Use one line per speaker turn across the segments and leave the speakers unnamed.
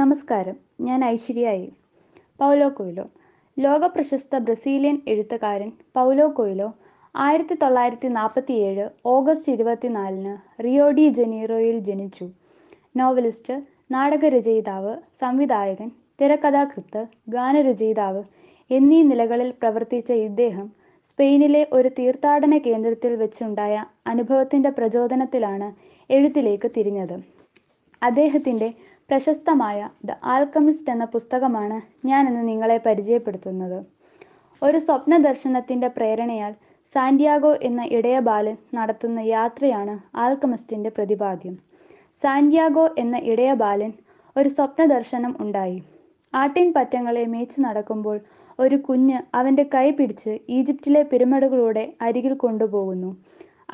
നമസ്കാരം ഞാൻ Aishwarya Paulo Coelho ലോക പ്രശസ്ത ബ്രസീലിയൻ എഴുത്തുകാരൻ പൗലോ കൊയിലോ ആയിരത്തി തൊള്ളായിരത്തി നാൽപ്പത്തി ഏഴ് ഓഗസ്റ്റ് ഇരുപത്തിനാലിന് റിയോഡി ജനീറോയിൽ ജനിച്ചു നോവലിസ്റ്റ് നാടകരചയിതാവ് സംവിധായകൻ തിരക്കഥാകൃത്ത് ഗാനരചയിതാവ് എന്നീ നിലകളിൽ പ്രവർത്തിച്ച ഇദ്ദേഹം സ്പെയിനിലെ ഒരു തീർത്ഥാടന കേന്ദ്രത്തിൽ വെച്ചുണ്ടായ അനുഭവത്തിൻ്റെ പ്രചോദനത്തിലാണ് എഴുത്തിലേക്ക് തിരിഞ്ഞത് അദ്ദേഹത്തിൻ്റെ പ്രശസ്തമായ ദ ആൽക്കമിസ്റ്റ് എന്ന പുസ്തകമാണ് ഇന്ന് നിങ്ങളെ പരിചയപ്പെടുത്തുന്നത് ഒരു സ്വപ്ന ദർശനത്തിന്റെ പ്രേരണയാൽ സാന്റിയാഗോ എന്ന ഇടയ ബാലൻ നടത്തുന്ന യാത്രയാണ് ആൽക്കമിസ്റ്റിന്റെ പ്രതിപാദ്യം സാന്റിയാഗോ എന്ന ഇടയ ബാലൻ ഒരു സ്വപ്ന ദർശനം ഉണ്ടായി ആട്ടിൻ പറ്റങ്ങളെ മേച്ച് നടക്കുമ്പോൾ ഒരു കുഞ്ഞ് അവന്റെ കൈ പിടിച്ച് ഈജിപ്റ്റിലെ പിരമിഡുകളുടെ അരികിൽ കൊണ്ടുപോകുന്നു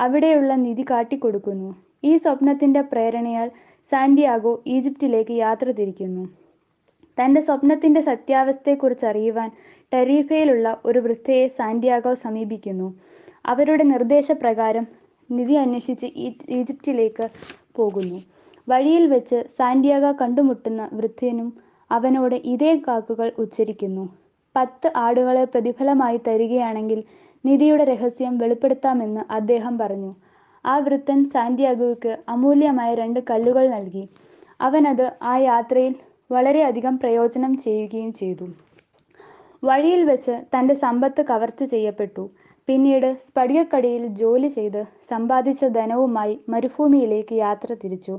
അവിടെയുള്ള നിധി കാട്ടിക്കൊടുക്കുന്നു ഈ സ്വപ്നത്തിൻ്റെ പ്രേരണയാൽ സാന്റിയാഗോ ഈജിപ്തിലേക്ക് യാത്ര തിരിക്കുന്നു തൻ്റെ സ്വപ്നത്തിൻ്റെ സത്യാവസ്ഥയെക്കുറിച്ച് അറിയുവാൻ ടരീഫയിലുള്ള ഒരു വൃദ്ധയെ സാന്റിയാഗോ സമീപിക്കുന്നു അവരുടെ നിർദ്ദേശപ്രകാരം നിധി അന്വേഷിച്ച് ഈജിപ്തിലേക്ക് പോകുന്നു വഴിയിൽ വെച്ച് സാന്റിയാഗോ കണ്ടുമുട്ടുന്ന വൃദ്ധനും അവനോട് ഇതേ കാക്കുകൾ ഉച്ചരിക്കുന്നു പത്ത് ആടുകളെ പ്രതിഫലമായി തരികയാണെങ്കിൽ നിധിയുടെ രഹസ്യം വെളിപ്പെടുത്താമെന്ന് അദ്ദേഹം പറഞ്ഞു ആ വൃത്തൻ സാന്റിയാഗോയ്ക്ക് അമൂല്യമായ രണ്ട് കല്ലുകൾ നൽകി അവനത് ആ യാത്രയിൽ വളരെയധികം പ്രയോജനം ചെയ്യുകയും ചെയ്തു വഴിയിൽ വെച്ച് തൻ്റെ സമ്പത്ത് കവർച്ച ചെയ്യപ്പെട്ടു പിന്നീട് സ്പടികക്കടിയിൽ ജോലി ചെയ്ത് സമ്പാദിച്ച ധനവുമായി മരുഭൂമിയിലേക്ക് യാത്ര തിരിച്ചു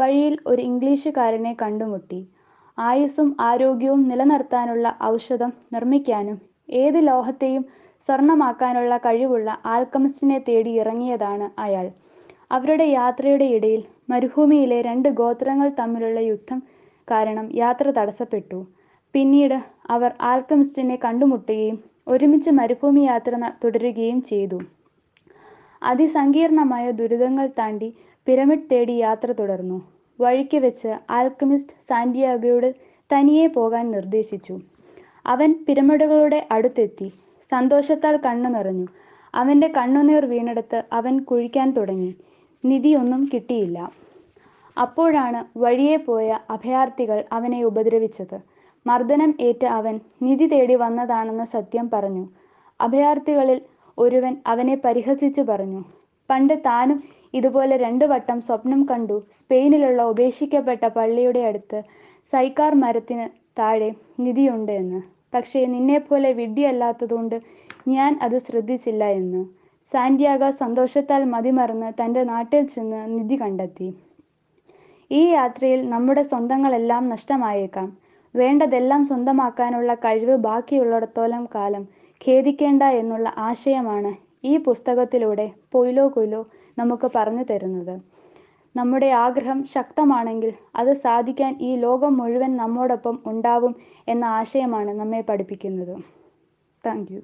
വഴിയിൽ ഒരു ഇംഗ്ലീഷുകാരനെ കണ്ടുമുട്ടി ആയുസ്സും ആരോഗ്യവും നിലനിർത്താനുള്ള ഔഷധം നിർമ്മിക്കാനും ഏത് ലോഹത്തെയും സ്വർണമാക്കാനുള്ള കഴിവുള്ള ആൽക്കമിസ്റ്റിനെ തേടി ഇറങ്ങിയതാണ് അയാൾ അവരുടെ യാത്രയുടെ ഇടയിൽ മരുഭൂമിയിലെ രണ്ട് ഗോത്രങ്ങൾ തമ്മിലുള്ള യുദ്ധം കാരണം യാത്ര തടസ്സപ്പെട്ടു പിന്നീട് അവർ ആൽക്കമിസ്റ്റിനെ കണ്ടുമുട്ടുകയും ഒരുമിച്ച് മരുഭൂമി യാത്ര തുടരുകയും ചെയ്തു അതിസങ്കീർണമായ ദുരിതങ്ങൾ താണ്ടി പിരമിഡ് തേടി യാത്ര തുടർന്നു വഴിക്ക് വെച്ച് ആൽക്കമിസ്റ്റ് സാന്റിയാഗോയോട് തനിയെ പോകാൻ നിർദ്ദേശിച്ചു അവൻ പിരമിഡുകളുടെ അടുത്തെത്തി സന്തോഷത്താൽ കണ്ണു നിറഞ്ഞു അവൻ്റെ കണ്ണുനീർ വീണെടുത്ത് അവൻ കുഴിക്കാൻ തുടങ്ങി നിധിയൊന്നും കിട്ടിയില്ല അപ്പോഴാണ് വഴിയെ പോയ അഭയാർത്ഥികൾ അവനെ ഉപദ്രവിച്ചത് മർദ്ദനം ഏറ്റ അവൻ നിധി തേടി വന്നതാണെന്ന സത്യം പറഞ്ഞു അഭയാർത്ഥികളിൽ ഒരുവൻ അവനെ പരിഹസിച്ചു പറഞ്ഞു പണ്ട് താനും ഇതുപോലെ രണ്ടു വട്ടം സ്വപ്നം കണ്ടു സ്പെയിനിലുള്ള ഉപേക്ഷിക്കപ്പെട്ട പള്ളിയുടെ അടുത്ത് സൈക്കാർ മരത്തിന് താഴെ നിധിയുണ്ട് എന്ന് പക്ഷേ നിന്നെപ്പോലെ വിഡ്ഢിയല്ലാത്തതുകൊണ്ട് ഞാൻ അത് ശ്രദ്ധിച്ചില്ല എന്ന് സാന്റിയാഗ സന്തോഷത്താൽ മതിമറന്ന് തൻ്റെ നാട്ടിൽ ചെന്ന് നിധി കണ്ടെത്തി ഈ യാത്രയിൽ നമ്മുടെ സ്വന്തങ്ങളെല്ലാം നഷ്ടമായേക്കാം വേണ്ടതെല്ലാം സ്വന്തമാക്കാനുള്ള കഴിവ് ബാക്കിയുള്ളിടത്തോളം കാലം ഖേദിക്കേണ്ട എന്നുള്ള ആശയമാണ് ഈ പുസ്തകത്തിലൂടെ പൊയിലോ കൊയിലോ നമുക്ക് പറഞ്ഞു തരുന്നത് നമ്മുടെ ആഗ്രഹം ശക്തമാണെങ്കിൽ അത് സാധിക്കാൻ ഈ ലോകം മുഴുവൻ നമ്മോടൊപ്പം ഉണ്ടാവും എന്ന ആശയമാണ് നമ്മെ പഠിപ്പിക്കുന്നത് താങ്ക്